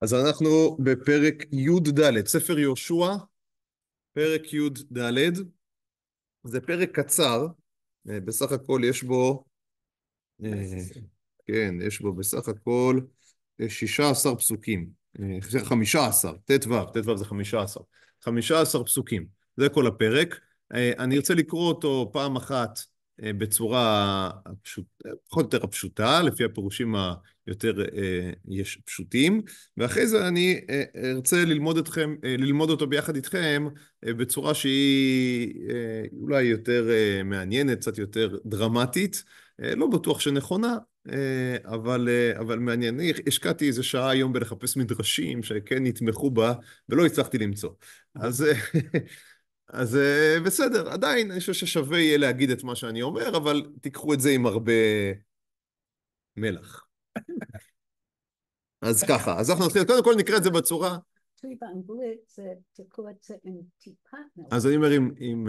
אז אנחנו בפרק י"ד, ספר יהושע, פרק י"ד. זה פרק קצר, אה, בסך הכל יש בו, אה, כן, יש בו בסך הכל 16 אה, פסוקים, 15, ט"ו, ט"ו זה 15, 15 פסוקים, זה כל הפרק. אני ארצה לקרוא אותו פעם אחת אה, בצורה הפשוט, פחות או יותר הפשוטה, לפי הפירושים היותר אה, יש פשוטים, ואחרי זה אני אה, ארצה ללמוד, אתכם, ללמוד אותו ביחד איתכם בצורה שהיא אולי יותר מעניינת, קצת יותר דרמטית, לא בטוח שנכונה, אבל, אבל מעניין. אני השקעתי איזה שעה היום בלחפש מדרשים שכן נתמכו בה, ולא הצלחתי למצוא. אז... אז אה, בסדר, עדיין אני חושב ששווה יהיה להגיד את מה שאני אומר, אבל תיקחו את זה עם הרבה מלח. אז ככה, אז אנחנו נתחיל, קודם כל נקרא את זה בצורה... אז אני אומר עם...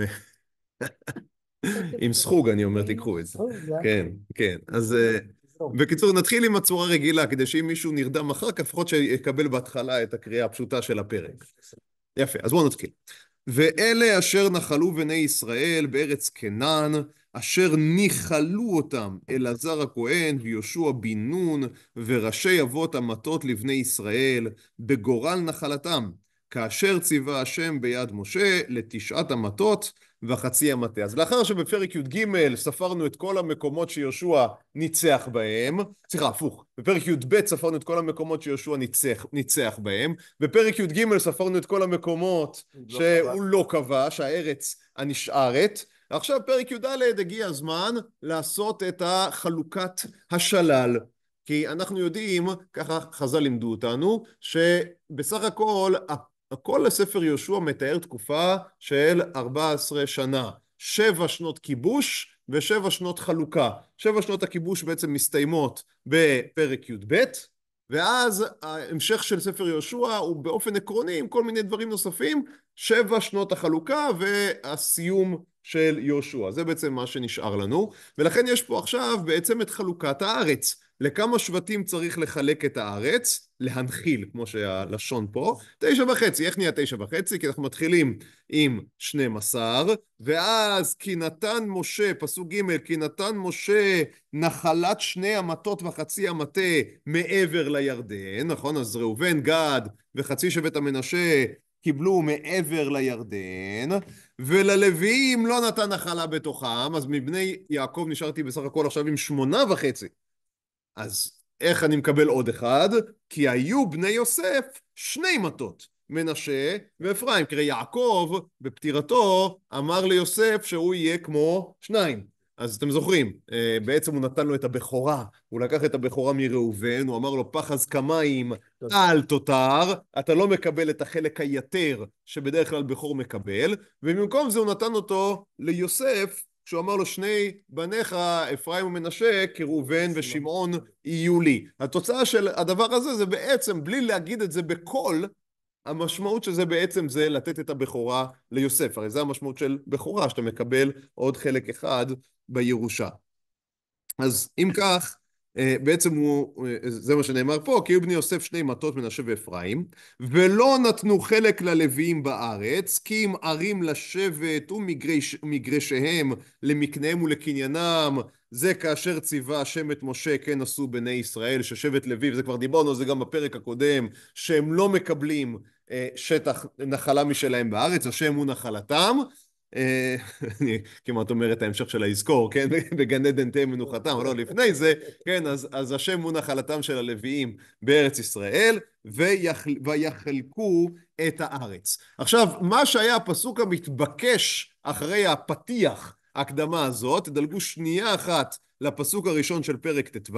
עם סחוג אני אומר תיקחו את זה. כן, כן. אז אה, בקיצור נתחיל עם הצורה רגילה כדי שאם מישהו נרדם אחר כך לפחות שיקבל בהתחלה את הקריאה הפשוטה של הפרק. יפה, אז בואו נתחיל. ואלה אשר נחלו בני ישראל בארץ קנן, אשר ניחלו אותם אלעזר הכהן ויהושע בן נון וראשי אבות המטות לבני ישראל בגורל נחלתם, כאשר ציווה השם ביד משה לתשעת המטות וחצי המטה. אז לאחר שבפרק י"ג ספרנו את כל המקומות שיהושע ניצח בהם, סליחה, הפוך, בפרק י"ב ספרנו את כל המקומות שיהושע ניצח, ניצח בהם, בפרק י"ג ספרנו את כל המקומות לא שהוא קבע. לא כבש, הארץ הנשארת, עכשיו פרק י"ד הגיע הזמן לעשות את החלוקת השלל. כי אנחנו יודעים, ככה חז"ל לימדו אותנו, שבסך הכל כל ספר יהושע מתאר תקופה של 14 שנה. שבע שנות כיבוש ושבע שנות חלוקה. שבע שנות הכיבוש בעצם מסתיימות בפרק י"ב, ואז ההמשך של ספר יהושע הוא באופן עקרוני עם כל מיני דברים נוספים, שבע שנות החלוקה והסיום של יהושע. זה בעצם מה שנשאר לנו, ולכן יש פה עכשיו בעצם את חלוקת הארץ. לכמה שבטים צריך לחלק את הארץ, להנחיל, כמו שהלשון פה, תשע וחצי. איך נהיה תשע וחצי? כי אנחנו מתחילים עם שנים עשר, ואז כי נתן משה, פסוק ג', כי נתן משה נחלת שני המטות וחצי המטה מעבר לירדן, נכון? אז ראובן, גד וחצי שבט המנשה קיבלו מעבר לירדן, וללוויים לא נתן נחלה בתוכם, אז מבני יעקב נשארתי בסך הכל עכשיו עם שמונה וחצי. אז איך אני מקבל עוד אחד? כי היו בני יוסף שני מטות, מנשה ואפרים. כי יעקב, בפטירתו, אמר ליוסף שהוא יהיה כמו שניים. אז אתם זוכרים, אה, בעצם הוא נתן לו את הבכורה, הוא לקח את הבכורה מראובן, הוא אמר לו, פחז כמיים, אל תותר, אתה לא מקבל את החלק היתר שבדרך כלל בכור מקבל, ובמקום זה הוא נתן אותו ליוסף, שהוא אמר לו שני בניך, אפרים ומנשה, כראובן ושמעון יהיו לי. התוצאה של הדבר הזה זה בעצם, בלי להגיד את זה בקול, המשמעות של זה בעצם זה לתת את הבכורה ליוסף. הרי זו המשמעות של בכורה, שאתה מקבל עוד חלק אחד בירושה. אז אם כך, אה, בעצם הוא, אה, זה מה שנאמר פה, כי היו בני יוסף שני מטות מנשה ואפרים, ולא נתנו חלק ללוויים בארץ, כי אם ערים לשבת ומגרשיהם, למקניהם ולקניינם, זה כאשר ציווה השם את משה, כן עשו בני ישראל, ששבט לוי, וזה כבר דיברנו על זה גם בפרק הקודם, שהם לא מקבלים אה, שטח נחלה משלהם בארץ, השם הוא נחלתם, אה, אני כמעט אומר את ההמשך של היזכור, כן? בגן עדן תהיה מנוחתם, לא לפני זה, כן? אז, אז השם הוא נחלתם של הלוויים בארץ ישראל, ויחל, ויחלקו את הארץ. עכשיו, מה שהיה הפסוק המתבקש אחרי הפתיח, ההקדמה הזאת, תדלגו שנייה אחת לפסוק הראשון של פרק ט"ו,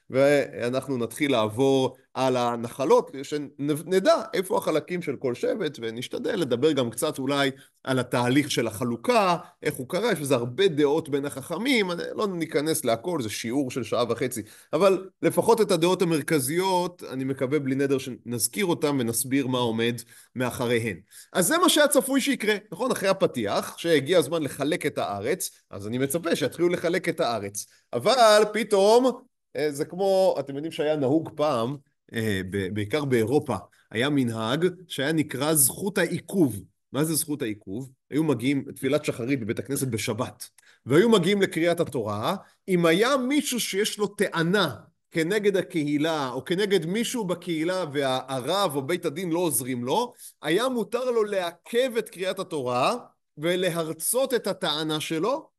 ואנחנו נתחיל לעבור על הנחלות, שנדע איפה החלקים של כל שבט, ונשתדל לדבר גם קצת אולי על התהליך של החלוקה, איך הוא קרה, יש לזה הרבה דעות בין החכמים, לא ניכנס להכל, זה שיעור של שעה וחצי, אבל לפחות את הדעות המרכזיות, אני מקווה בלי נדר שנזכיר אותן ונסביר מה עומד מאחריהן. אז זה מה שהיה צפוי שיקרה, נכון? אחרי הפתיח, שהגיע הזמן לחלק את הארץ, אז אני מצפה שיתחילו לחלק את הארץ. אבל פתאום אה, זה כמו, אתם יודעים שהיה נהוג פעם, אה, בעיקר באירופה, היה מנהג שהיה נקרא זכות העיכוב. מה זה זכות העיכוב? היו מגיעים, תפילת שחרית בבית הכנסת בשבת, והיו מגיעים לקריאת התורה, אם היה מישהו שיש לו טענה כנגד הקהילה, או כנגד מישהו בקהילה והרב או בית הדין לא עוזרים לו, היה מותר לו לעכב את קריאת התורה ולהרצות את הטענה שלו,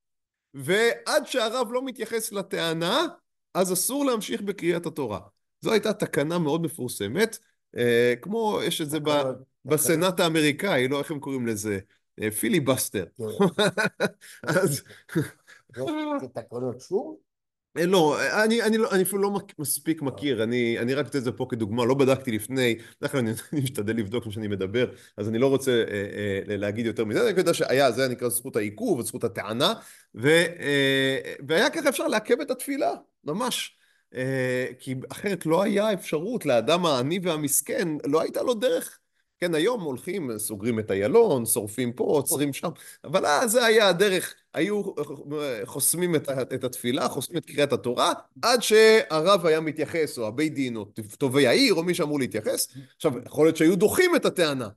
ועד שהרב לא מתייחס לטענה, אז אסור להמשיך בקריאת התורה. זו הייתה תקנה מאוד מפורסמת, אה, כמו יש את זה ב, בסנאט האמריקאי, לא איך הם קוראים לזה, אה, פיליבסטר. כן. אז... זה תקנות שום? אה, לא, אני, אני, לא, אני אפילו לא מספיק לא. מכיר, אני, אני רק אתן את זה פה כדוגמה, לא בדקתי לפני, בדרך כלל אני, אני משתדל לבדוק כשאני מדבר, אז אני לא רוצה אה, אה, להגיד יותר מזה, אני יודע שהיה, זה נקרא זכות העיכוב, זכות הטענה, ו, אה, והיה ככה אפשר לעכב את התפילה, ממש. אה, כי אחרת לא היה אפשרות לאדם העני והמסכן, לא הייתה לו דרך כן, היום הולכים, סוגרים את איילון, שורפים פה, עוצרים שם, אבל אז אה, זה היה הדרך. היו אה, חוסמים את את התפילה, חוסמים את קריאת התורה, עד שהרב היה מתייחס, או הבית דין, או טובי העיר, או מי שאמור להתייחס. עכשיו, יכול להיות שהיו דוחים את הטענה,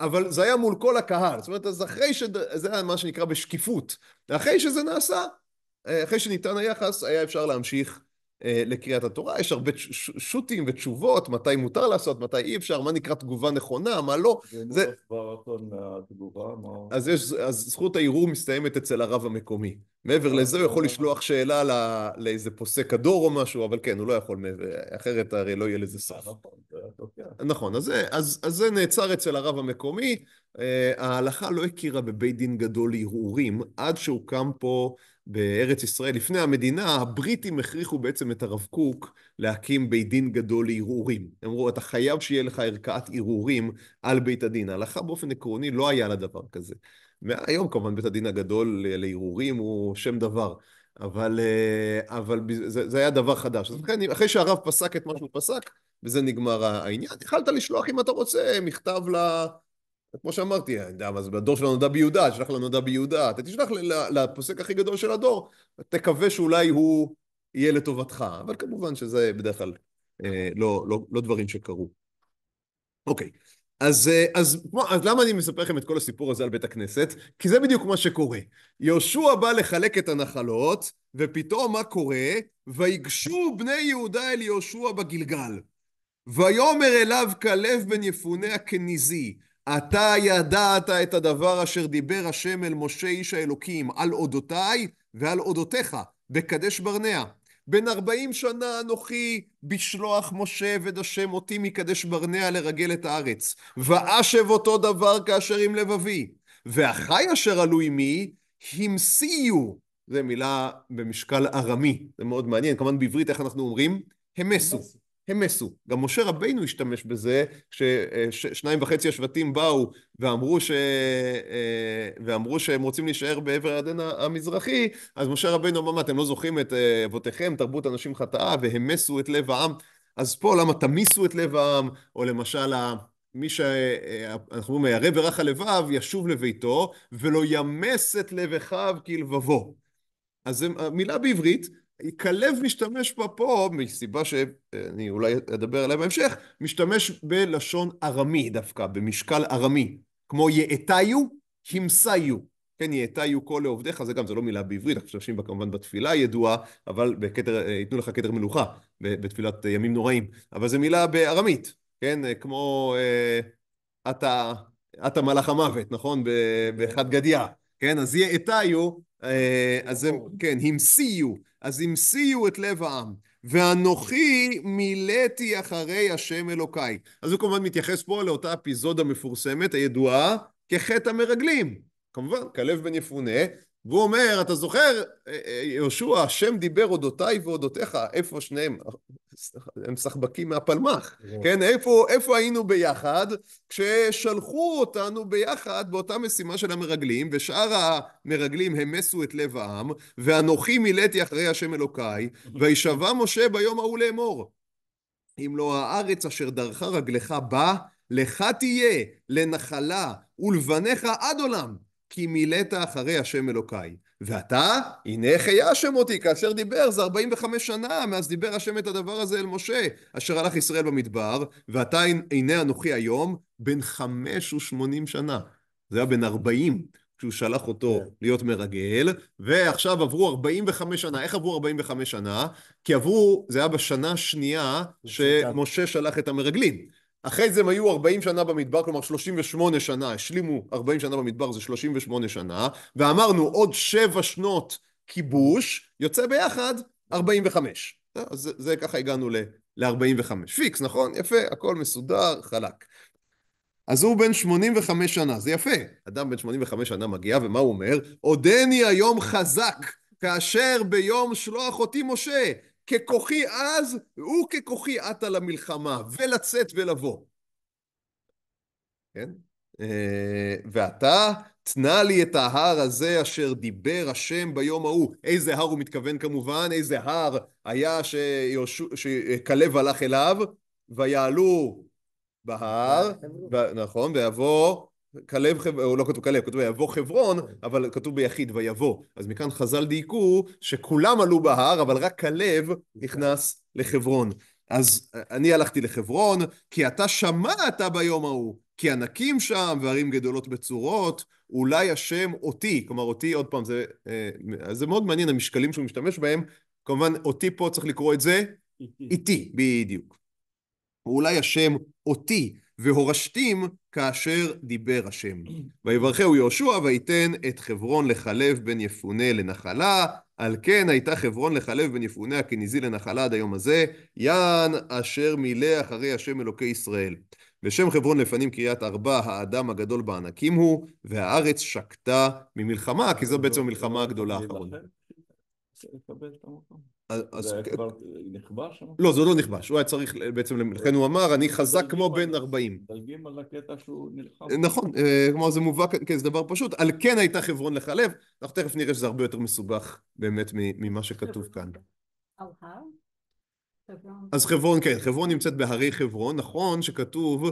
אבל זה היה מול כל הקהל. זאת אומרת, אז אחרי ש... זה היה מה שנקרא בשקיפות. אחרי שזה נעשה, אה, אחרי שניתן היחס, היה אפשר להמשיך אה, לקריאת התורה, יש הרבה שו"תים ותשובות, מתי מותר לעשות, מתי אי אפשר, מה נקרא תגובה נכונה, מה לא. זה... מהתגובה, מה... אז, יש, אז זכות הערעור מסתיימת אצל הרב המקומי. מעבר אה, לזה הוא יכול אה. לשלוח שאלה לא, לאיזה פוסק הדור או משהו, אבל כן, הוא לא יכול מעבר, אחרת הרי לא יהיה לזה סוף. נכון, כן. נכון אז אז, אז זה נעצר אצל הרב המקומי. ההלכה לא הכירה בבית דין גדול לערעורים עד שהוקם פה בארץ ישראל לפני המדינה, הבריטים הכריחו בעצם את הרב קוק להקים בית דין גדול לערעורים. הם אמרו, אתה חייב שיהיה לך ערכאת ערעורים על בית הדין. ההלכה באופן עקרוני לא היה לה דבר כזה. מהיום כמובן בית הדין הגדול לערעורים הוא שם דבר. אבל, אה, אבל זה, זה היה דבר חדש. אז לכן, אחרי שהרב פסק את מה שהוא פסק, וזה נגמר העניין, יכלת לשלוח אם אתה רוצה מכתב ל... כמו שאמרתי, אני יודע מה זה, בדור שלנו נודע ביהודה, תשלח לנו נודע ביהודה, אתה תשלח לפוסק הכי גדול של הדור, תקווה שאולי הוא יהיה לטובתך, אבל כמובן שזה בדרך כלל אה, לא, לא, לא דברים שקרו. אוקיי, אז, אה, אז, כמו, אז למה אני מספר לכם את כל הסיפור הזה על בית הכנסת? כי זה בדיוק מה שקורה. יהושע בא לחלק את הנחלות, ופתאום מה קורה? ויגשו בני יהודה אל יהושע בגלגל. ויאמר אליו כלב בן יפונה הכניזי, אתה ידעת את הדבר אשר דיבר השם אל משה איש האלוקים, על אודותיי ועל אודותיך, בקדש ברנע. בן ארבעים שנה אנוכי בשלוח משה עבד השם אותי מקדש ברנע לרגל את הארץ. ואשב אותו דבר כאשר עם לבבי. ואחי אשר עלו עמי, המסיעו. זו מילה במשקל ארמי, זה מאוד מעניין, כמובן בעברית איך אנחנו אומרים? המסו. המסו. גם משה רבינו השתמש בזה, כששניים אה, וחצי השבטים באו ואמרו, ש... אה, ואמרו שהם רוצים להישאר בעבר הירדן המזרחי, אז משה רבינו אמר, מה, אתם לא זוכרים את אה, אבותיכם, תרבות אנשים חטאה, והמסו את לב העם. אז פה למה תמיסו את לב העם, או למשל מי שאנחנו אומרים, הירא ורח הלבב, ישוב לביתו, ולא ימס את לב אחיו כלבבו. אז זו מילה בעברית כלב משתמש בה פה, מסיבה שאני אולי אדבר עליה בהמשך, משתמש בלשון ארמי דווקא, במשקל ארמי, כמו יאתיו, כמסיו. כן, יאתיו כל לעובדיך, זה גם, זה לא מילה בעברית, אנחנו משתמשים בה כמובן בתפילה הידועה, אבל בכתר, אה, ייתנו לך כתר מלוכה, בתפילת ימים נוראים. אבל זו מילה בארמית, כן, אה, כמו אה, אתה, אתה מלאך המוות, נכון? באחד גדיה, כן, אז יאתיו, אז הם, נכון. כן, המסיו. אז המסיעו את לב העם, ואנוכי מילאתי אחרי השם אלוקיי. אז הוא כמובן מתייחס פה לאותה אפיזודה מפורסמת, הידועה, כחטא המרגלים. כמובן, כלב בן יפונה והוא אומר, אתה זוכר, אה, אה, יהושע, השם דיבר אודותיי ואודותיך, איפה שניהם? הם סחבקים מהפלמ"ח, כן. כן? איפה, איפה היינו ביחד? כששלחו אותנו ביחד באותה משימה של המרגלים, ושאר המרגלים המסו את לב העם, ואנוכי מילאתי אחרי השם אלוקיי, וישבע משה ביום ההוא לאמור. אם לא הארץ אשר דרכה רגלך בא, לך תהיה לנחלה ולבניך עד עולם. כי מילאת אחרי השם אלוקיי. ואתה, הנה חיה השם אותי, כאשר דיבר, זה 45 שנה, מאז דיבר השם את הדבר הזה אל משה, אשר הלך ישראל במדבר, ואתה הנה אנוכי היום, בן חמש ושמונים שנה. זה היה בן ארבעים, כשהוא שלח אותו כן. להיות מרגל, ועכשיו עברו 45 שנה. איך עברו 45 שנה? כי עברו, זה היה בשנה השנייה שמשה שלח את המרגלים. אחרי זה הם היו 40 שנה במדבר, כלומר 38 שנה, השלימו 40 שנה במדבר, זה 38 שנה, ואמרנו עוד 7 שנות כיבוש, יוצא ביחד 45. אה, אז זה, זה ככה הגענו ל-45. פיקס, נכון? יפה, הכל מסודר, חלק. אז הוא בן 85 שנה, זה יפה. אדם בן 85 שנה מגיע, ומה הוא אומר? עודני היום חזק, כאשר ביום שלוח אותי משה, ככוחי אז, וככוחי עתה למלחמה, ולצאת ולבוא. כן? אה, ואתה תנה לי את ההר הזה אשר דיבר השם ביום ההוא. איזה הר הוא מתכוון כמובן, איזה הר היה שכלב הלך אליו, ויעלו בהר, כן. נכון, ויבוא כלב, הוא לא כתוב כלב, כתוב יבוא חברון, אבל כתוב ביחיד, ויבוא. אז מכאן חז"ל דייקו שכולם עלו בהר, אבל רק כלב נכנס לחברון. אז אני הלכתי לחברון, כי אתה שמעת ביום ההוא, כי ענקים שם וערים גדולות בצורות, אולי השם אותי, כלומר אותי, עוד פעם, זה, אה, זה מאוד מעניין המשקלים שהוא משתמש בהם, כמובן אותי פה צריך לקרוא את זה איתי, בדיוק. אולי השם אותי, והורשתים כאשר דיבר השם. ויברכהו יהושע ויתן את חברון לחלב בן יפונה לנחלה, על כן הייתה חברון לחלב בן יפונה הכניזי לנחלה עד היום הזה, יען אשר מילא אחרי השם אלוקי ישראל. ושם חברון לפנים קריית ארבע, האדם הגדול בענקים הוא, והארץ שקטה ממלחמה, כי זו בעצם המלחמה הגדולה האחרונה. אז... זה אז... כבר נכבש? לא, זה לא נכבש, הוא היה צריך בעצם, לכן הוא אמר, אני חזק כמו בן 40. דלגים על הקטע שהוא נלחם. אה, נכון, אה, כלומר זה מובא, כן, זה דבר פשוט, על כן הייתה חברון לחלב, אנחנו תכף נראה שזה הרבה יותר מסובך באמת ממה שכתוב כאן. אז חברון, כן, חברון נמצאת בהרי חברון, נכון שכתוב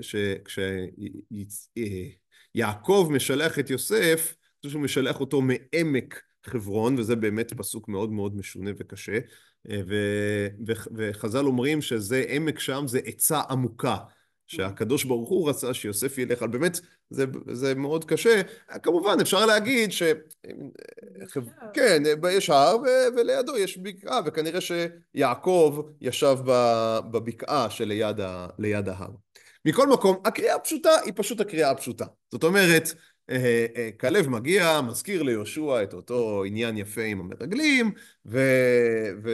שכשיעקב אה, משלח את יוסף, שהוא משלח אותו מעמק חברון, וזה באמת פסוק מאוד מאוד משונה וקשה, אה, ו, ו, וחז"ל אומרים שזה עמק שם, זה עצה עמוקה. שהקדוש ברוך הוא רצה שיוסף ילך אבל באמת, זה, זה מאוד קשה. כמובן, אפשר להגיד ש... אה, כן, יש הר ו... ולידו יש בקעה, וכנראה שיעקב ישב בבקעה שליד ה... ההר. מכל מקום, הקריאה הפשוטה היא פשוט הקריאה הפשוטה. זאת אומרת, אה, אה, כלב מגיע, מזכיר ליהושע את אותו עניין יפה עם המרגלים, ו... ו...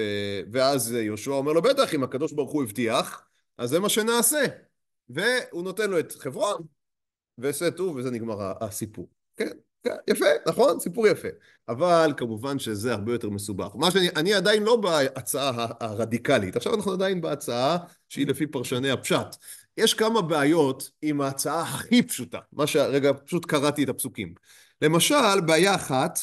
ואז יהושע אומר לו, בטח, אם הקדוש ברוך הוא הבטיח, אז זה מה שנעשה. והוא נותן לו את חברון, ועשה טוב, וזה נגמר הסיפור. כן, כן, יפה, נכון? סיפור יפה. אבל כמובן שזה הרבה יותר מסובך. מה שאני, אני עדיין לא בהצעה הרדיקלית, עכשיו אנחנו עדיין בהצעה שהיא לפי פרשני הפשט. יש כמה בעיות עם ההצעה הכי פשוטה, מה שהרגע פשוט קראתי את הפסוקים. למשל, בעיה אחת,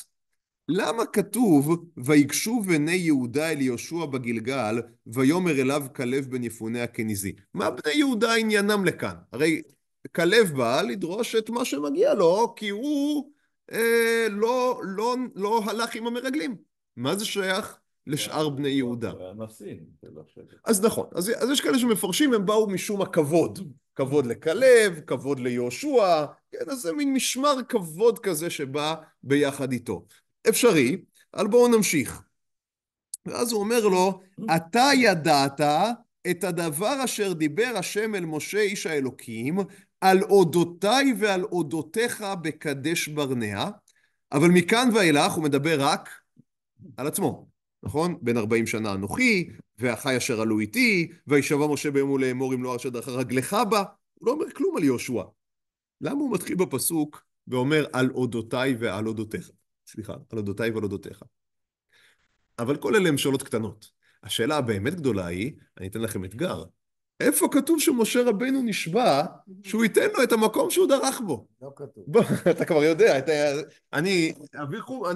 למה כתוב ויגשו בני יהודה אל יהושע בגלגל ויאמר אליו כלב בן יפונה הכניזי? מה בני יהודה עניינם לכאן? הרי כלב בא לדרוש את מה שמגיע לו כי הוא אה, לא, לא, לא, לא הלך עם המרגלים. מה זה שייך? לשאר כן, בני לא יהודה. לא אז נכון, אז, אז יש כאלה שמפרשים, הם באו משום הכבוד. כבוד לכלב, כבוד ליהושע, כן, אז זה מין משמר כבוד כזה שבא ביחד איתו. אפשרי, אבל בואו נמשיך. ואז הוא אומר לו, mm. אתה ידעת את הדבר אשר דיבר השם אל משה איש האלוקים, על אודותיי ועל אודותיך בקדש ברנע, אבל מכאן ואילך הוא מדבר רק על עצמו. נכון? בן ארבעים שנה אנוכי, והחי אשר עלו איתי, וישבע משה ביום לאמור אם לא ארשת דרך רגלך בה. הוא לא אומר כלום על יהושע. למה הוא מתחיל בפסוק ואומר על אודותיי ועל אודותיך? סליחה, על אודותיי ועל אודותיך. אבל כל אלה הם שאלות קטנות. השאלה הבאמת גדולה היא, אני אתן לכם אתגר, איפה כתוב שמשה רבנו נשבע שהוא ייתן לו את המקום שהוא דרך בו? לא כתוב. אתה כבר יודע, אתה... אני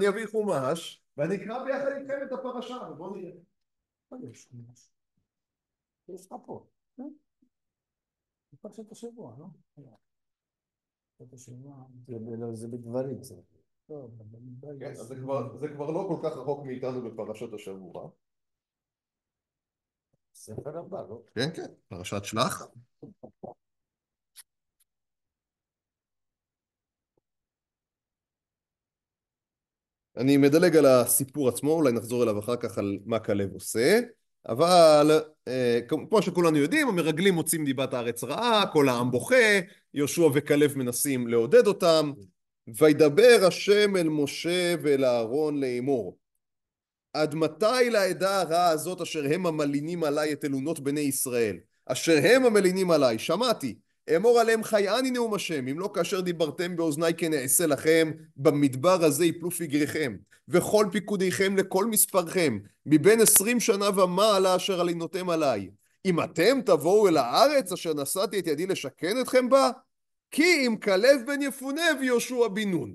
אביא חומש, ואני אקרא ביחד איתכם את הפרשה, ובואו נראה. יש לך פה, כן. פרשת השבוע, לא? לא? פרשת השבוע. זה לא, בדברים לא, כן, זה כבר לא כל כך רחוק מאיתנו בפרשת השבוע. ספר הבא, לא? כן, כן, פרשת שלח. אני מדלג על הסיפור עצמו, אולי נחזור אליו אחר כך על מה כלב עושה, אבל אה, כמו שכולנו יודעים, המרגלים מוצאים דיבת הארץ רעה, כל העם בוכה, יהושע וכלב מנסים לעודד אותם, וידבר השם אל משה ואל אהרון לאמור. עד מתי לעדה הרעה הזאת אשר הם המלינים עליי את אלונות בני ישראל? אשר הם המלינים עליי, שמעתי. אמור עליהם חי אני נאום השם, אם לא כאשר דיברתם באוזני כן אעשה לכם, במדבר הזה יפלו פגריכם, וכל פיקודיכם לכל מספרכם, מבין עשרים שנה ומעלה אשר עלינותם עליי. אם אתם תבואו אל הארץ אשר נשאתי את ידי לשכן אתכם בה, כי אם כלב בן יפונה ויהושע בן נון.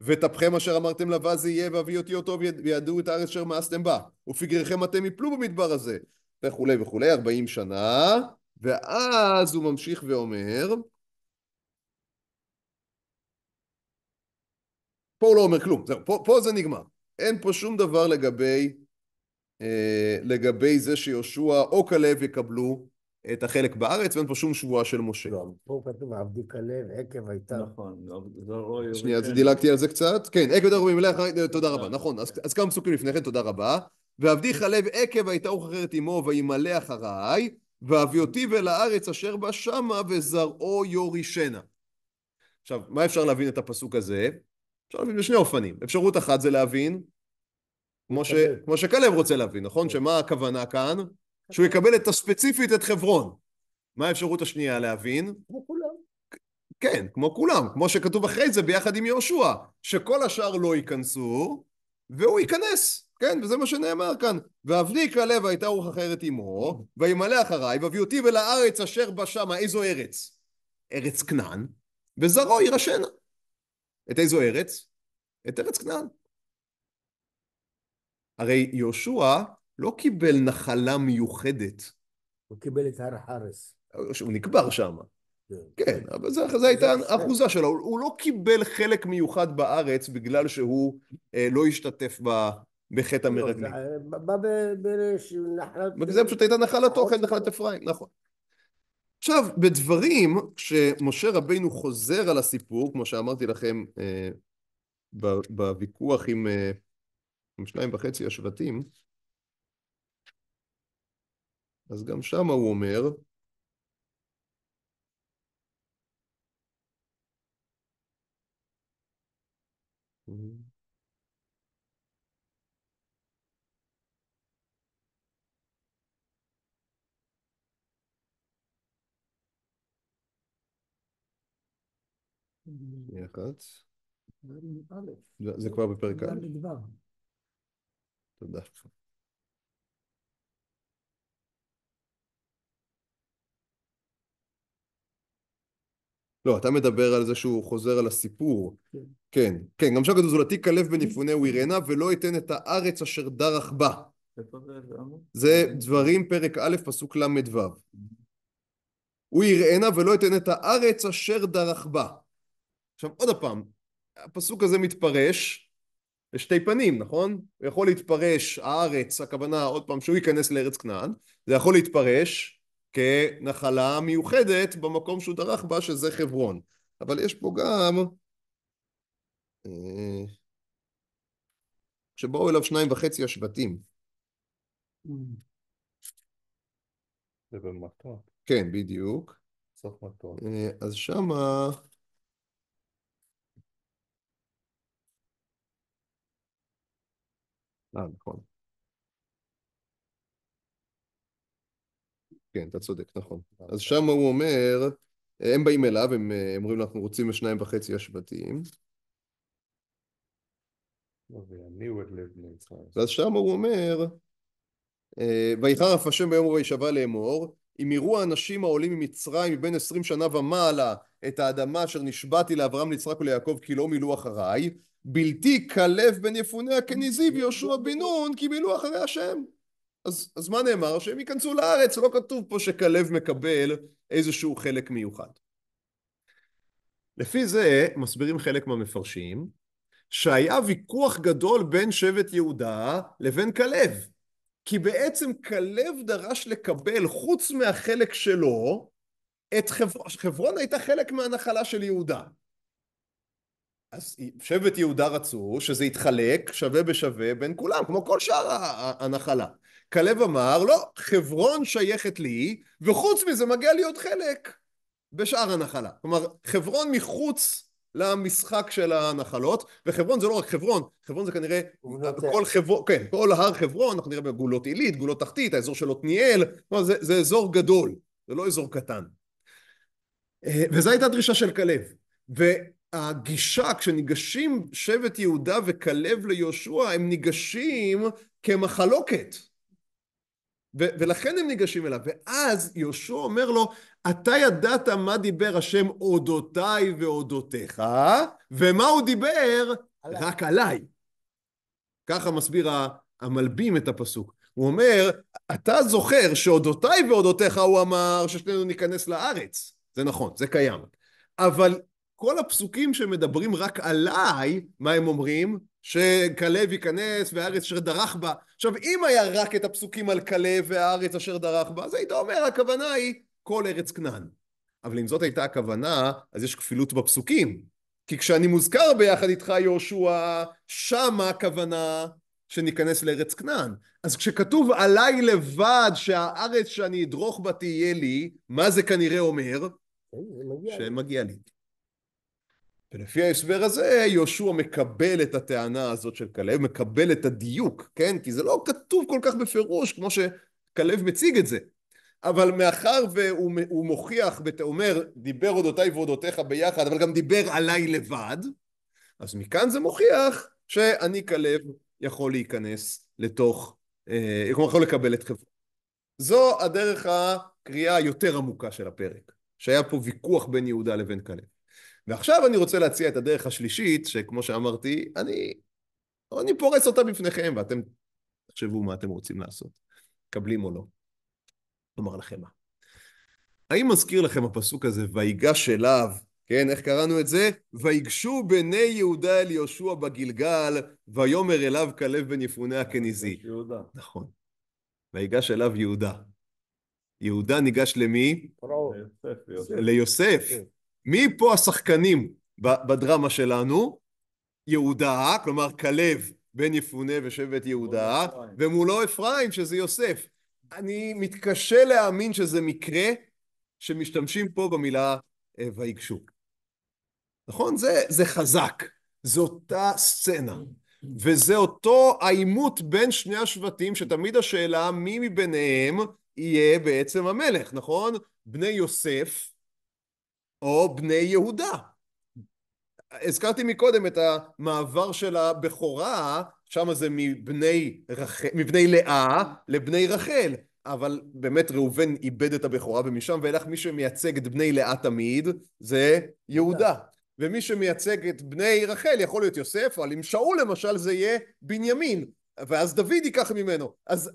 וטפכם אשר אמרתם לבא זה יהיה, ואביא אותי אותו וידעו את הארץ אשר מאסתם בה, ופגריכם אתם יפלו במדבר הזה, וכולי וכולי, ארבעים שנה. ואז הוא ממשיך ואומר, פה הוא לא אומר כלום, זהו, פה, פה זה נגמר. אין פה שום דבר לגבי, אה, לגבי זה שיהושע או כלב יקבלו את החלק בארץ, ואין פה שום שבועה של משה. לא, פה כתוב עבדי כלב, עקב הייתה. נכון, לא... לא שנייה, אז דילגתי על זה קצת. כן, עקב יותר רבים אליך, אה, תודה רבה, כן. נכון. אז כמה פסוקים לפני כן, תודה רבה. ועבדי כלב עקב הייתה אוכחרת עמו וימלא אחריי, והביאותיו אל הארץ אשר בה שמה וזרעו יורישנה. עכשיו, מה אפשר להבין את הפסוק הזה? אפשר להבין בשני אופנים. אפשרות אחת זה להבין, כמו, ש... כמו שכלב רוצה להבין, נכון? כן. שמה הכוונה כאן? שהוא יקבל את הספציפית את חברון. מה האפשרות השנייה להבין? כן, כמו כולם, כמו שכתוב אחרי זה ביחד עם יהושע, שכל השאר לא ייכנסו, והוא ייכנס. כן, וזה מה שנאמר כאן. ואבני כלב הייתה רוח אחרת עמו, וימלא אחריי, והביא אותי אל הארץ אשר בה שמה, איזו ארץ? ארץ כנען, וזרעו יירשנה. את איזו ארץ? את ארץ כנען. הרי יהושע לא קיבל נחלה מיוחדת. הוא קיבל את הר חרס. הוא נקבר שם. כן, כן אבל זו הייתה אחוזה שלו. הוא לא קיבל חלק מיוחד בארץ בגלל שהוא אה, לא השתתף בחטא לא, המרגלים. אה, בא בנחלת... זה פשוט הייתה נחלתו, כן, נחלת אפרים, נכון. עכשיו, בדברים, כשמשה רבינו חוזר על הסיפור, כמו שאמרתי לכם אה, בוויכוח אה, עם שניים וחצי השבטים, אז גם שם הוא אומר, mm-hmm. זה כבר בפרק א'. תודה. לא, אתה מדבר על זה שהוא חוזר על הסיפור. כן. כן, כן גם שם כתוב זולתי כלב בן יפונה הוא ולא אתן את הארץ אשר דרך בה. זה דברים פרק א' פסוק ל"ו. הוא יראנה ולא אתן את הארץ אשר דרך בה. עכשיו עוד פעם, הפסוק הזה מתפרש לשתי פנים, נכון? הוא יכול להתפרש, הארץ, הכוונה עוד פעם שהוא ייכנס לארץ כנען, זה יכול להתפרש כנחלה מיוחדת במקום שהוא דרך בה שזה חברון. אבל יש פה גם... אה, שבאו אליו שניים וחצי השבטים. זה במטות. כן, בדיוק. סוף מטות. אה, אז שמה... אה, נכון. כן, אתה צודק, נכון. אז אוקיי. שם הוא אומר, הם באים אליו, אה, הם אומרים לו, אנחנו רוצים שניים וחצי השבטים. ואז אוקיי, לא שם הוא אומר, אה, אף השם ביום ובהישבע לאמור, אם יראו האנשים העולים ממצרים מבין עשרים שנה ומעלה את האדמה אשר נשבעתי לאברהם, ליצחק וליעקב, כי לא מילאו אחריי, בלתי כלב בן יפונה הכניזי ויהושע בן נון, כי מילאו אחרי השם. אז, אז מה נאמר? שהם ייכנסו לארץ, לא כתוב פה שכלב מקבל איזשהו חלק מיוחד. לפי זה מסבירים חלק מהמפרשים שהיה ויכוח גדול בין שבט יהודה לבין כלב כי בעצם כלב דרש לקבל חוץ מהחלק שלו את חברון, חברון הייתה חלק מהנחלה של יהודה. אז שבט יהודה רצו שזה יתחלק שווה בשווה בין כולם, כמו כל שאר הנחלה. כלב אמר, לא, חברון שייכת לי, וחוץ מזה מגיע לי עוד חלק בשאר הנחלה. כלומר, חברון מחוץ למשחק של הנחלות, וחברון זה לא רק חברון, חברון זה כנראה כל חברון, כן, כל הר חברון, אנחנו נראה בגולות עילית, גולות תחתית, האזור של עתניאל, זה, זה אזור גדול, זה לא אזור קטן. וזו הייתה הדרישה של כלב. והגישה, כשניגשים שבט יהודה וכלב ליהושע, הם ניגשים כמחלוקת. ו- ולכן הם ניגשים אליו. ואז יהושע אומר לו, אתה ידעת מה דיבר השם אודותיי ואודותיך, ומה הוא דיבר? עליי. רק עליי. ככה מסביר המלבים את הפסוק. הוא אומר, אתה זוכר שאודותיי ואודותיך הוא אמר ששנינו ניכנס לארץ. זה נכון, זה קיים. אבל כל הפסוקים שמדברים רק עליי, מה הם אומרים? שכלב ייכנס והארץ אשר דרך בה. עכשיו, אם היה רק את הפסוקים על כלב והארץ אשר דרך בה, אז היית אומר, הכוונה היא כל ארץ כנען. אבל אם זאת הייתה הכוונה, אז יש כפילות בפסוקים. כי כשאני מוזכר ביחד איתך, יהושע, שמה הכוונה שניכנס לארץ כנען. אז כשכתוב עליי לבד שהארץ שאני אדרוך בה תהיה לי, מה זה כנראה אומר? כן, שמגיע לי. ולפי ההסבר הזה, יהושע מקבל את הטענה הזאת של כלב, מקבל את הדיוק, כן? כי זה לא כתוב כל כך בפירוש כמו שכלב מציג את זה. אבל מאחר והוא מוכיח, הוא אומר, דיבר אודותיי ואודותיך ביחד, אבל גם דיבר עליי לבד, אז מכאן זה מוכיח שאני כלב יכול להיכנס לתוך, כלומר אה, יכול לקבל את חברו. זו הדרך הקריאה היותר עמוקה של הפרק. שהיה פה ויכוח בין יהודה לבין כלב. ועכשיו אני רוצה להציע את הדרך השלישית, שכמו שאמרתי, אני, אני פורס אותה בפניכם, ואתם תחשבו מה אתם רוצים לעשות, מקבלים או לא. אומר לכם מה. האם מזכיר לכם הפסוק הזה, ויגש אליו, כן, איך קראנו את זה? ויגשו בני יהודה אל יהושע בגלגל, ויאמר אליו כלב בן יפונה הכניזי. יהודה. נכון. ויגש אליו יהודה. יהודה ניגש למי? ליוסף. כן. מי פה השחקנים בדרמה שלנו? יהודה, כלומר כלב בן יפונה ושבט יהודה, ומולו אפרים שזה יוסף. אני מתקשה להאמין שזה מקרה שמשתמשים פה במילה אה, ויגשו. נכון? זה, זה חזק. זו אותה סצנה. וזה אותו העימות בין שני השבטים, שתמיד השאלה מי מביניהם יהיה בעצם המלך, נכון? בני יוסף או בני יהודה. הזכרתי מקודם את המעבר של הבכורה, שם זה מבני, רח... מבני לאה לבני רחל, אבל באמת ראובן איבד את הבכורה, ומשם ואילך מי שמייצג את בני לאה תמיד זה יהודה. ומי שמייצג את בני רחל יכול להיות יוסף, אבל אם שאול למשל זה יהיה בנימין. ואז דוד ייקח ממנו. אז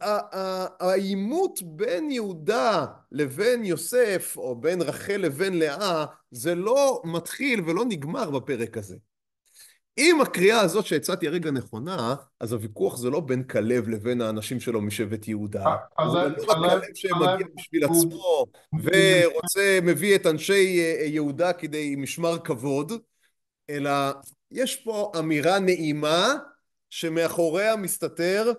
העימות בין יהודה לבין יוסף, או בין רחל לבין לאה, זה לא מתחיל ולא נגמר בפרק הזה. אם הקריאה הזאת שהצעתי הרגע נכונה, אז הוויכוח זה לא בין כלב לבין האנשים שלו משבט יהודה. אז זה לא רק כלב שמגיע בשביל עצמו, ורוצה, מביא את אנשי אה, יהודה כדי משמר כבוד, אלא יש פה אמירה נעימה שמאחוריה מסתתר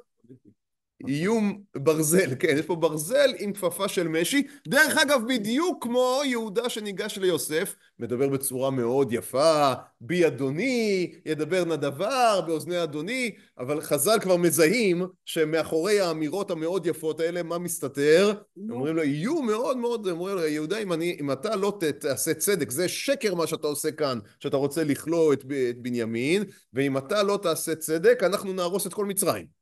איום ברזל, כן, יש פה ברזל עם כפפה של משי. דרך אגב, בדיוק כמו יהודה שניגש ליוסף, מדבר בצורה מאוד יפה, בי אדוני, ידברנה דבר, באוזני אדוני, אבל חז"ל כבר מזהים שמאחורי האמירות המאוד יפות האלה, מה מסתתר? אומרים לו, איום מאוד מאוד, אומרים לו, יהודה, אם, אני, אם אתה לא תעשה צדק, זה שקר מה שאתה עושה כאן, שאתה רוצה לכלוא את, את בנימין, ואם אתה לא תעשה צדק, אנחנו נהרוס את כל מצרים.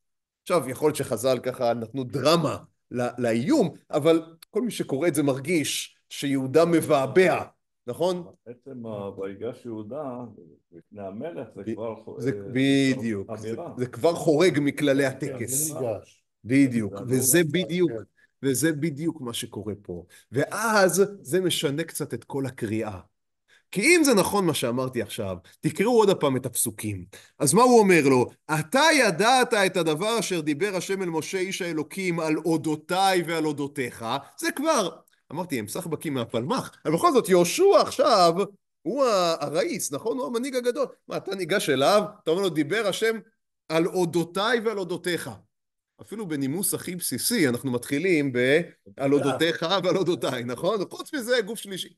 עכשיו, יכול להיות שחז"ל ככה נתנו דרמה לאיום, אבל כל מי שקורא את זה מרגיש שיהודה מבעבע, נכון? בעצם אה, ויגש יהודה לפני המלך זה כבר חורג. זה אה, בדיוק, זה כבר חורג מכללי כן, הטקס. כן, בדיוק, כן. וזה בדיוק, וזה בדיוק מה שקורה פה. ואז זה משנה קצת את כל הקריאה. כי אם זה נכון מה שאמרתי עכשיו, תקראו עוד הפעם את הפסוקים. אז מה הוא אומר לו? אתה ידעת את הדבר אשר דיבר השם אל משה איש האלוקים על אודותיי ועל אודותיך, זה כבר, אמרתי, הם סחבקים מהפלמ"ח, אבל בכל זאת, יהושע עכשיו, הוא הראיס, נכון? הוא המנהיג הגדול. מה, אתה ניגש אליו, אתה אומר לו, דיבר השם על אודותיי ועל אודותיך. אפילו בנימוס הכי בסיסי, אנחנו מתחילים ב... על אודותיך ועל אודותיי, נכון? חוץ מזה, גוף שלישי.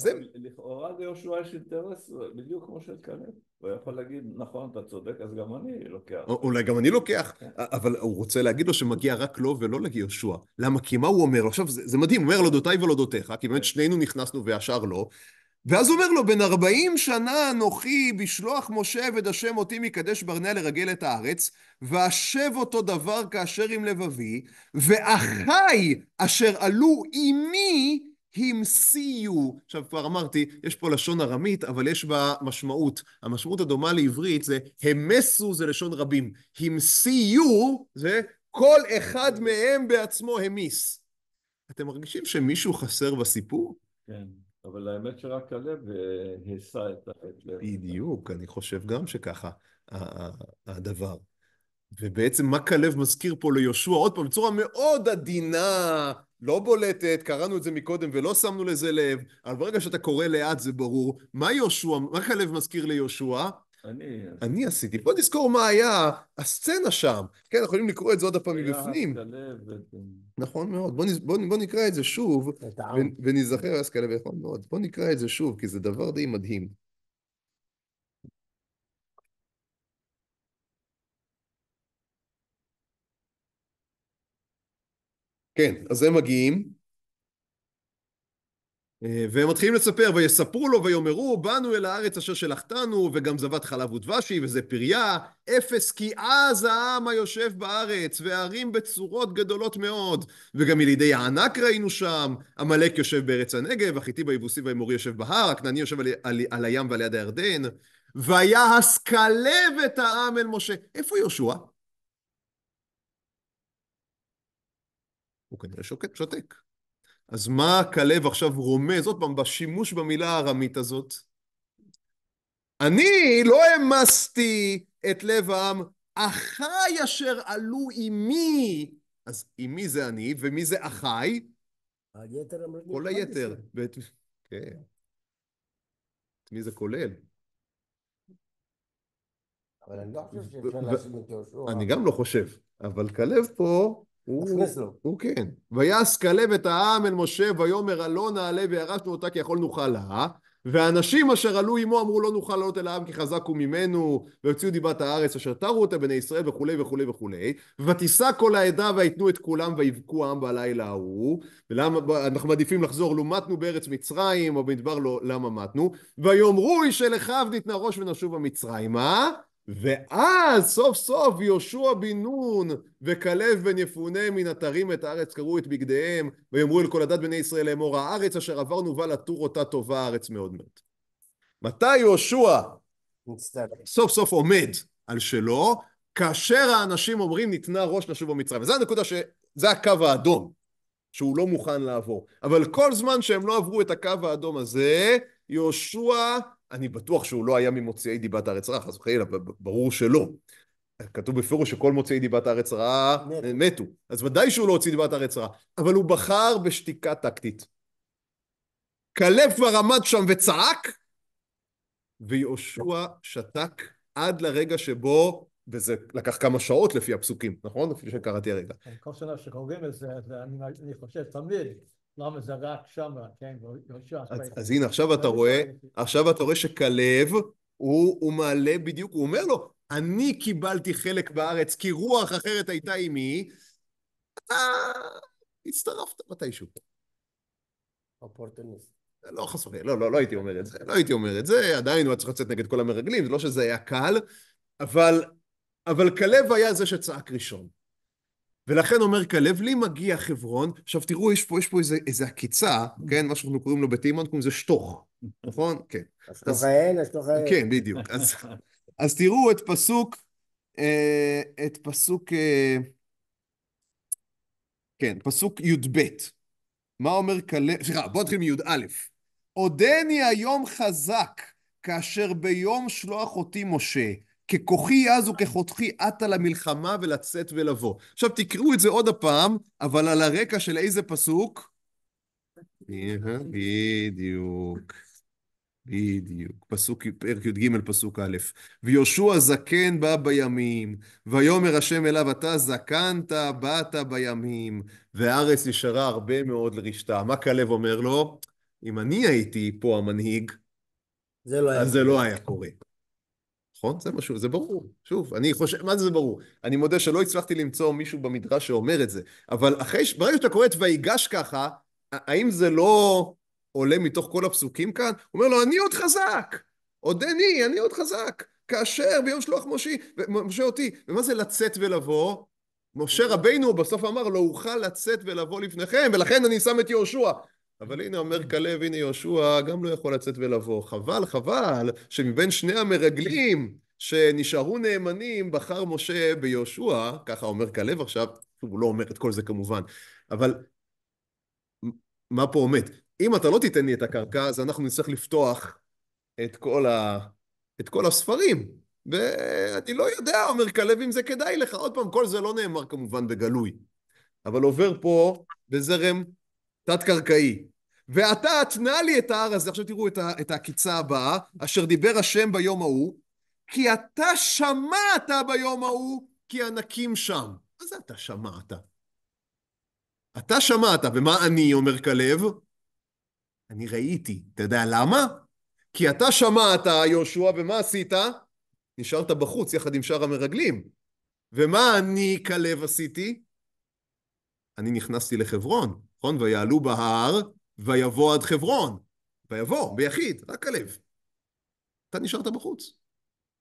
זה... לכאורה ליהושע יש אינטרס בדיוק כמו של כלב. הוא יכול להגיד, נכון, אתה צודק, אז גם אני לוקח. אולי גם אני לוקח, כן. אבל הוא רוצה להגיד לו שמגיע רק לו ולא ליהושע. למה? כי מה הוא אומר? עכשיו, זה, זה מדהים, הוא אומר לדותיי ולודותיך, כי באמת כן. שנינו נכנסנו והשאר לא. ואז הוא אומר לו, בן ארבעים שנה אנוכי בשלוח משה עבד השם אותי מקדש ברנע לרגל את הארץ, ואשב אותו דבר כאשר עם לבבי, ואחי אשר עלו עמי המסיעו. עכשיו כבר אמרתי, יש פה לשון ארמית, אבל יש בה משמעות. המשמעות הדומה לעברית זה המסו זה לשון רבים. המסיעו זה כל אחד מהם בעצמו המיס. אתם מרגישים שמישהו חסר בסיפור? כן, אבל האמת שרק הלב היסה אה, את הכלב. בדיוק, אני חושב גם שככה הדבר. ובעצם מה כלב מזכיר פה ליהושע, עוד פעם, בצורה מאוד עדינה, לא בולטת, קראנו את זה מקודם ולא שמנו לזה לב, אבל ברגע שאתה קורא לאט זה ברור. מה יהושע, מה כלב מזכיר ליהושע? אני... עשיתי. בוא נזכור מה היה הסצנה שם. כן, יכולים לקרוא את זה עוד הפעם מבפנים. נכון מאוד. בוא, נקרא את זה שוב, ו... ונזכר, אז כלב, יכול נכון מאוד. בוא נקרא את זה שוב, כי זה דבר די מדהים. כן, אז הם מגיעים, אה, והם מתחילים לספר, ויספרו לו ויאמרו, באנו אל הארץ אשר שלחתנו, וגם זבת חלב ודבשי, וזה פריה, אפס כי אז העם היושב בארץ, והערים בצורות גדולות מאוד, וגם ילידי הענק ראינו שם, עמלק יושב בארץ הנגב, החיטי ביבוסי והאמורי יושב בהר, הכנעני יושב על, על, על הים ועל יד הירדן, ויעש כלב את העם אל משה. איפה יהושע? הוא כנראה שוקט, שותק. אז מה כלב עכשיו רומז, עוד פעם, בשימוש במילה הארמית הזאת? אני לא העמסתי את לב העם, אחי אשר עלו עמי. אז עימי זה אני, ומי זה אחי? היתר כל היתר. ואת... כן. את מי זה כולל? אבל אני לא חושב שאפשר להשים את יהושע. אני גם לא חושב, אבל כלב פה... לו. הוא כן. ויעש כלב את העם אל משה ויאמר הלא נעלה וירשנו אותה כי יכול נוכל לה והאנשים אשר עלו עמו אמרו לא נוכל לעלות אל העם כי חזק הוא ממנו והוציאו דיבת הארץ אשר תרו אותה בני ישראל וכולי וכולי וכולי ותישא כל העדה ויתנו את כולם ויבכו העם בלילה ההוא ולמה אנחנו מעדיפים לחזור לו לא מתנו בארץ מצרים או במדבר לא למה מתנו ויאמרו איש אל אחיו נתנה ראש ונשוב המצרימה אה? ואז סוף סוף יהושע בן נון וכלב בן יפונה מן אתרים את הארץ קרעו את בגדיהם ויאמרו אל כל הדת בני ישראל לאמור הארץ אשר עברנו בא לתור אותה טובה הארץ מאוד מאוד. מתי יהושע סוף סוף עומד על שלו כאשר האנשים אומרים ניתנה ראש לשוב במצרים וזו הנקודה ש... זה הקו האדום שהוא לא מוכן לעבור אבל כל זמן שהם לא עברו את הקו האדום הזה יהושע אני בטוח שהוא לא היה ממוציאי דיבת הארץ רעה, חס וחלילה, ברור שלא. כתוב בפירוש שכל מוציאי דיבת הארץ רעה מתו. מתו. אז ודאי שהוא לא הוציא דיבת הארץ רעה, אבל הוא בחר בשתיקה טקטית. כלב כבר עמד שם וצעק, ויהושע שתק עד לרגע שבו, וזה לקח כמה שעות לפי הפסוקים, נכון? לפי שקראתי הרגע. כן, כל שנה שקוראים את זה, אני חושב תמיד. למה זה רק שמה, כן? אז הנה, עכשיו אתה רואה, עכשיו אתה רואה שכלב, הוא מעלה בדיוק, הוא אומר לו, אני קיבלתי חלק בארץ כי רוח אחרת הייתה עימי, אתה הצטרפת מתישהו. אופורטוניסט. לא חשוף, לא, לא, לא הייתי אומר את זה, לא הייתי אומר את זה, עדיין הוא היה צריך לצאת נגד כל המרגלים, זה לא שזה היה קל, אבל, אבל כלב היה זה שצעק ראשון. ולכן אומר כלב, לי מגיע חברון, עכשיו תראו, יש פה, יש פה איזה, איזה עקיצה, כן? מה שאנחנו קוראים לו בתימן, קוראים לזה שטוך, נכון? כן. אז אשתוכהן, אשתוכהן. כן, בדיוק. אז, אז תראו את פסוק, אה, את פסוק, אה, כן, פסוק י"ב. מה אומר כלב, סליחה, בואו נתחיל מי"א. עודני היום חזק, כאשר ביום שלוח אותי משה. ככוחי אז וכחותכי עטה למלחמה ולצאת ולבוא. עכשיו תקראו את זה עוד הפעם, אבל על הרקע של איזה פסוק? אה, בדיוק. בדיוק. פסוק, פרק י"ג, פסוק א'. ויהושע זקן בא בימים, ויאמר השם אליו, אתה זקנת, באת בימים, והארץ נשארה הרבה מאוד לרשתה. מה כלב אומר לו? אם אני הייתי פה המנהיג, זה לא אז היה. זה לא היה קורה. נכון? זה משהו, זה ברור. שוב, אני חושב, מה זה זה ברור? אני מודה שלא הצלחתי למצוא מישהו במדרש שאומר את זה, אבל אחרי, ברגע שאתה קורא את ויגש ככה, האם זה לא עולה מתוך כל הפסוקים כאן? הוא אומר לו, אני עוד חזק! עודני, אני עוד חזק! כאשר ביום שלוח משה, משה אותי. ומה זה לצאת ולבוא? משה רבינו בסוף אמר, לא אוכל לצאת ולבוא לפניכם, ולכן אני שם את יהושע. אבל הנה אומר כלב, הנה יהושע, גם לא יכול לצאת ולבוא. חבל, חבל, שמבין שני המרגלים שנשארו נאמנים, בחר משה ביהושע, ככה אומר כלב עכשיו, הוא לא אומר את כל זה כמובן, אבל מה פה עומד? אם אתה לא תיתן לי את הקרקע, אז אנחנו נצטרך לפתוח את כל, ה... את כל הספרים. ואני לא יודע, אומר כלב, אם זה כדאי לך. עוד פעם, כל זה לא נאמר כמובן בגלוי, אבל עובר פה בזרם תת-קרקעי. ואתה אתנה לי את ההר הזה. עכשיו תראו את, ה, את העקיצה הבאה, אשר דיבר השם ביום ההוא, כי אתה שמעת ביום ההוא, כי ענקים שם. מה זה אתה שמעת? אתה שמעת, ומה אני, אומר כלב? אני ראיתי. אתה יודע למה? כי אתה שמעת, יהושע, ומה עשית? נשארת בחוץ יחד עם שאר המרגלים. ומה אני, כלב, עשיתי? אני נכנסתי לחברון, נכון? ויעלו בהר ויבוא עד חברון, ויבוא ביחיד, רק הלב. אתה נשארת בחוץ.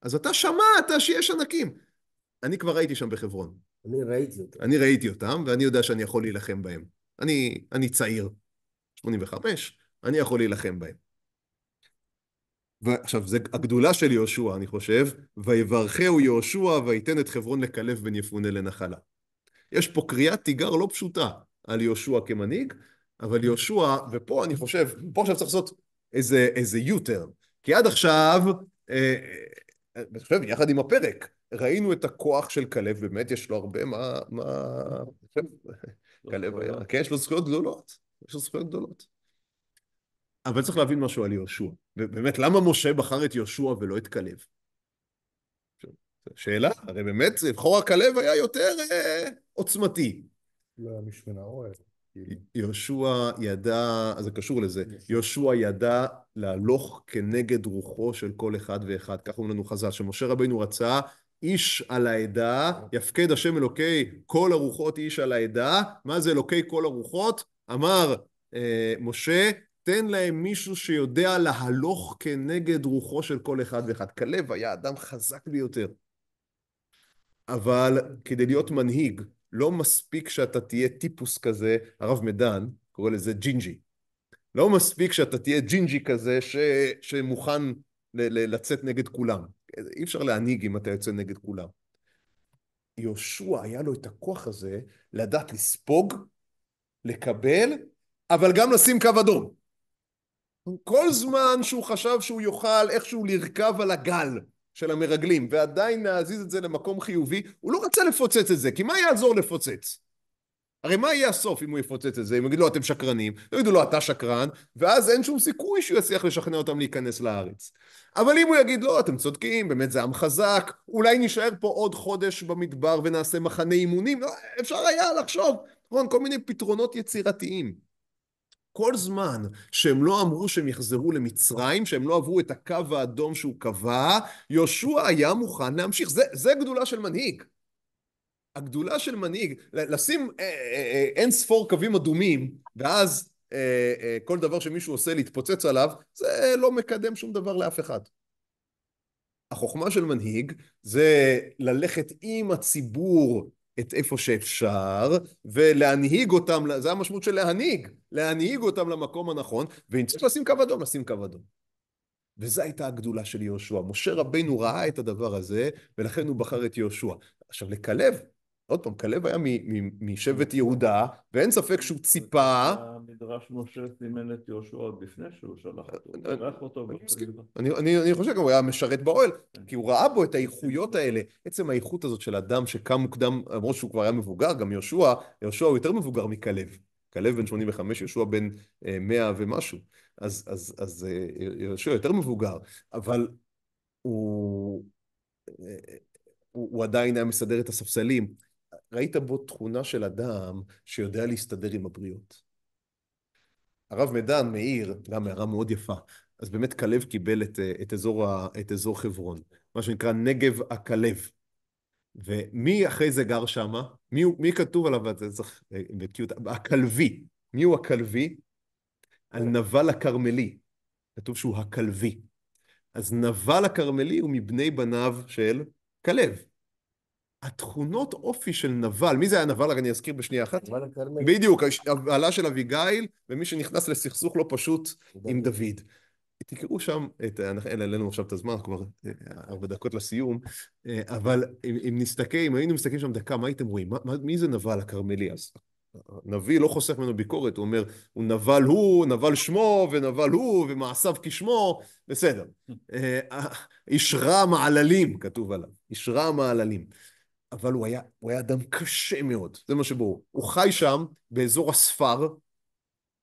אז אתה שמעת שיש ענקים. אני כבר הייתי שם בחברון. אני ראיתי אותם. אני ראיתי אותם, ואני יודע שאני יכול להילחם בהם. אני, אני צעיר, 85, אני יכול להילחם בהם. ועכשיו, זו הגדולה של יהושע, אני חושב, ויברכהו יהושע ויתן את חברון לכלב בן יפונה לנחלה. יש פה קריאת תיגר לא פשוטה על יהושע כמנהיג, אבל יהושע, ופה אני חושב, פה עכשיו צריך לעשות איזה, איזה יוטר. כי עד עכשיו, אה, אה, אני חושב, יחד עם הפרק, ראינו את הכוח של כלב, באמת יש לו הרבה מה... מה... כלב כן, לא היה, כן, יש לו זכויות גדולות. יש לו זכויות גדולות. אבל צריך להבין משהו על יהושע. באמת, למה משה בחר את יהושע ולא את כלב? שאלה, הרי באמת, לבחור הכלב היה יותר אה, עוצמתי. לא היה משמן האוהל. יהושע ידע, זה קשור לזה, יהושע ידע להלוך כנגד רוחו של כל אחד ואחד. כך אומרים לנו חז"ל, שמשה רבינו רצה איש על העדה, יפקד השם אלוקי כל הרוחות איש על העדה. מה זה אלוקי כל הרוחות? אמר אה, משה, תן להם מישהו שיודע להלוך כנגד רוחו של כל אחד ואחד. כלב היה אדם חזק ביותר. אבל כדי להיות מנהיג, לא מספיק שאתה תהיה טיפוס כזה, הרב מדן קורא לזה ג'ינג'י. לא מספיק שאתה תהיה ג'ינג'י כזה ש, שמוכן ל, ל, לצאת נגד כולם. אי אפשר להנהיג אם אתה יוצא נגד כולם. יהושע היה לו את הכוח הזה לדעת לספוג, לקבל, אבל גם לשים קו אדום. כל זמן שהוא חשב שהוא יוכל איכשהו לרכב על הגל. של המרגלים, ועדיין להזיז את זה למקום חיובי, הוא לא רצה לפוצץ את זה, כי מה יעזור לפוצץ? הרי מה יהיה הסוף אם הוא יפוצץ את זה? הם יגידו לו, לא, אתם שקרנים, יגידו לו, לא, אתה שקרן, ואז אין שום סיכוי שהוא יצליח לשכנע אותם להיכנס לארץ. אבל אם הוא יגיד, לא, אתם צודקים, באמת זה עם חזק, אולי נישאר פה עוד חודש במדבר ונעשה מחנה אימונים, לא, אפשר היה לחשוב, רון, כל מיני פתרונות יצירתיים. כל זמן שהם לא אמרו שהם יחזרו למצרים, שהם לא עברו את הקו האדום שהוא קבע, יהושע היה מוכן להמשיך. זה, זה גדולה של מנהיג. הגדולה של מנהיג, לשים אה, אה, אה, אין ספור קווים אדומים, ואז אה, אה, כל דבר שמישהו עושה להתפוצץ עליו, זה לא מקדם שום דבר לאף אחד. החוכמה של מנהיג זה ללכת עם הציבור את איפה שאפשר, ולהנהיג אותם, זה המשמעות של להנהיג, להנהיג אותם למקום הנכון, ואם צריך לשים קו אדום, לשים קו אדום. וזו הייתה הגדולה של יהושע. משה רבנו ראה את הדבר הזה, ולכן הוא בחר את יהושע. עכשיו, לכלב עוד פעם, כלב היה משבט יהודה, ואין ספק שהוא ציפה... המדרש משה סימן את יהושע עוד לפני שהוא שלח אותו, שלח אותו אני חושב הוא היה משרת באוהל, כן. כי הוא ראה בו את האיכויות כן. האלה. עצם האיכות הזאת של אדם שקם מוקדם, למרות שהוא כבר היה מבוגר, גם יהושע, יהושע הוא יותר מבוגר מכלב. כלב בן 85, יהושע בן 100 אה, ומשהו. אז, אה, יהושע יותר מבוגר, אבל אה, הוא, הוא עדיין היה מסדר את הספסלים. ראית בו תכונה של אדם שיודע להסתדר עם הבריות. הרב מדן מאיר, גם הערה מאוד יפה, אז באמת כלב קיבל את, אה, את, אזור, את אזור חברון, מה שנקרא נגב הכלב. ומי אחרי זה גר שם? מי, מי כתוב עליו? זה צריך, בקיוט, אה, הכלבי. מי הוא הכלבי? על כן. נבל הכרמלי. כתוב שהוא הכלבי. אז נבל הכרמלי הוא מבני בניו של כלב. התכונות אופי של נבל, מי זה היה נבל? אני אזכיר בשנייה אחת. בדיוק, הבעלה של אביגיל, ומי שנכנס לסכסוך לא פשוט עם דוד. תקראו שם, את, אין לנו עכשיו את הזמן, כבר אה, ארבע דקות לסיום, אה, אבל אם, נסתכל, אם היינו מסתכלים שם דקה, מה הייתם רואים? מי זה נבל הכרמלי אז? נביא לא חוסך ממנו ביקורת, הוא אומר, הוא נבל הוא, נבל שמו, ונבל הוא, ומעשיו כשמו, בסדר. איש אה, רע מעללים, כתוב עליו, איש רע מעללים. אבל הוא היה, הוא היה אדם קשה מאוד, זה מה שברור. הוא חי שם באזור הספר,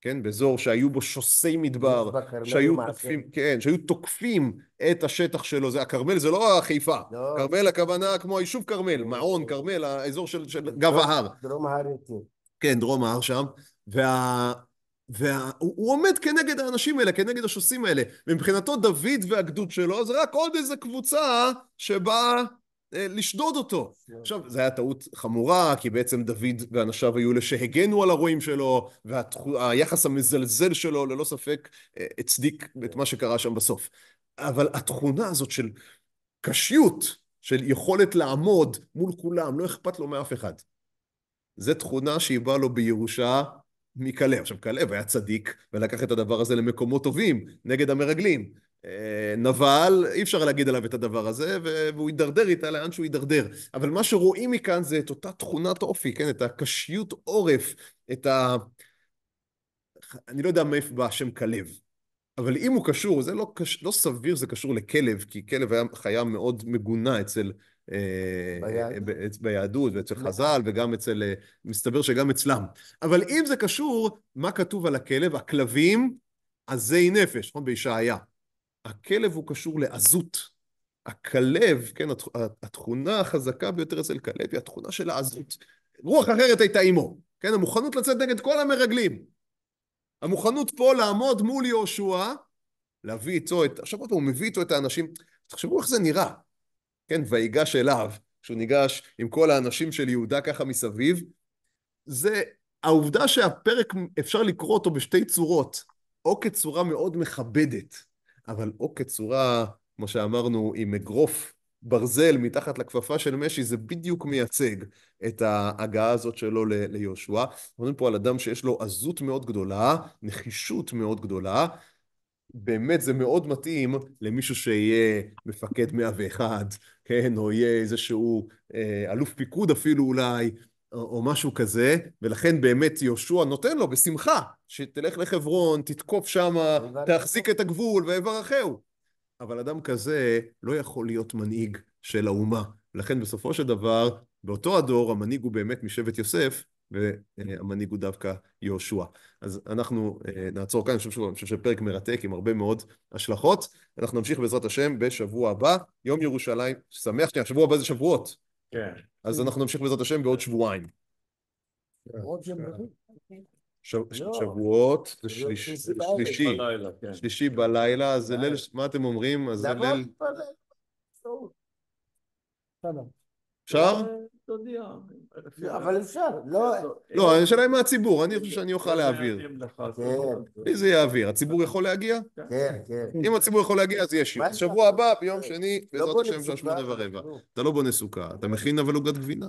כן, באזור שהיו בו שוסי מדבר, לא שהיו תוקפים, כן. כן. שהיו תוקפים את השטח שלו, זה, הכרמל זה לא חיפה, לא. כרמל הכוונה כמו היישוב כרמל, כן, מעון, כן. כרמל, האזור של, של גב ההר. דרום ההר יותר. כן, דרום ההר שם, וה... והוא עומד כנגד האנשים האלה, כנגד השוסים האלה. ומבחינתו דוד והגדוד שלו זה רק עוד איזה קבוצה שבאה אה, לשדוד אותו. כן. עכשיו, זו הייתה טעות חמורה, כי בעצם דוד ואנשיו היו אלה שהגנו על הרועים שלו, והיחס המזלזל שלו ללא ספק אה, הצדיק את כן. מה שקרה שם בסוף. אבל התכונה הזאת של קשיות, של יכולת לעמוד מול כולם, לא אכפת לו מאף אחד. זו תכונה שהיא באה לו בירושה מכלב. עכשיו, כלב היה צדיק, ולקח את הדבר הזה למקומות טובים, נגד המרגלים. נבל, אי אפשר להגיד עליו את הדבר הזה, והוא יידרדר איתה לאן שהוא יידרדר. אבל מה שרואים מכאן זה את אותה תכונת אופי, כן? את הקשיות עורף, את ה... אני לא יודע מאיפה בא השם כלב, אבל אם הוא קשור, זה לא, קש... לא סביר זה קשור לכלב, כי כלב היה חיה מאוד מגונה אצל... אה, ביהדות, אה, ביהדות ואצל חז"ל וגם אצל, אה, מסתבר שגם אצלם. אבל אם זה קשור, מה כתוב על הכלב? הכלבים עזי נפש, נכון? בישעיה. הכלב הוא קשור לעזות. הכלב, כן, התכונה החזקה ביותר אצל כלב היא התכונה של העזות. רוח אחרת הייתה עימו, כן, המוכנות לצאת נגד כל המרגלים. המוכנות פה לעמוד מול יהושע, להביא איתו את, עכשיו עוד פעם, הוא מביא איתו את האנשים, תחשבו איך זה נראה, כן, ויגש אליו, כשהוא ניגש עם כל האנשים של יהודה ככה מסביב, זה העובדה שהפרק, אפשר לקרוא אותו בשתי צורות, או כצורה מאוד מכבדת, אבל או כצורה, כמו שאמרנו, עם אגרוף ברזל מתחת לכפפה של משי, זה בדיוק מייצג את ההגעה הזאת שלו ל- ליהושע. מדברים פה על אדם שיש לו עזות מאוד גדולה, נחישות מאוד גדולה. באמת זה מאוד מתאים למישהו שיהיה מפקד 101, כן, או יהיה איזשהו אה, אלוף פיקוד אפילו אולי. או משהו כזה, ולכן באמת יהושע נותן לו בשמחה, שתלך לחברון, תתקוף שמה, תחזיק את הגבול ויברכהו. אבל אדם כזה לא יכול להיות מנהיג של האומה. לכן בסופו של דבר, באותו הדור המנהיג הוא באמת משבט יוסף, והמנהיג הוא דווקא יהושע. אז אנחנו אה, נעצור כאן, אני חושב, שוב, אני חושב שפרק מרתק עם הרבה מאוד השלכות. אנחנו נמשיך בעזרת השם בשבוע הבא, יום ירושלים, שמח, שבוע הבא זה שבועות. כן. אז אנחנו נמשיך בעזרת השם בעוד שבועיים. כן. לא. שבועות, זה שלישי, שלישי כן. כן. בלילה, אז זה ליל, מה אתם אומרים? אז זה ליל... אפשר? אה, לא, אבל אפשר, לא... לא, לא אה, השאלה היא מהציבור, אני חושב אה, שאני אה, אוכל להעביר. כן, כן. לי זה יעביר. הציבור יכול להגיע? כן, כן. כן. אם הציבור יכול להגיע, אז יש שיעור. שבוע הבא, ביום שני, לא בעזרת השם, שעה שמונה ורבע. אתה לא בונה סוכה, אתה מכין אבל עוגת גבינה.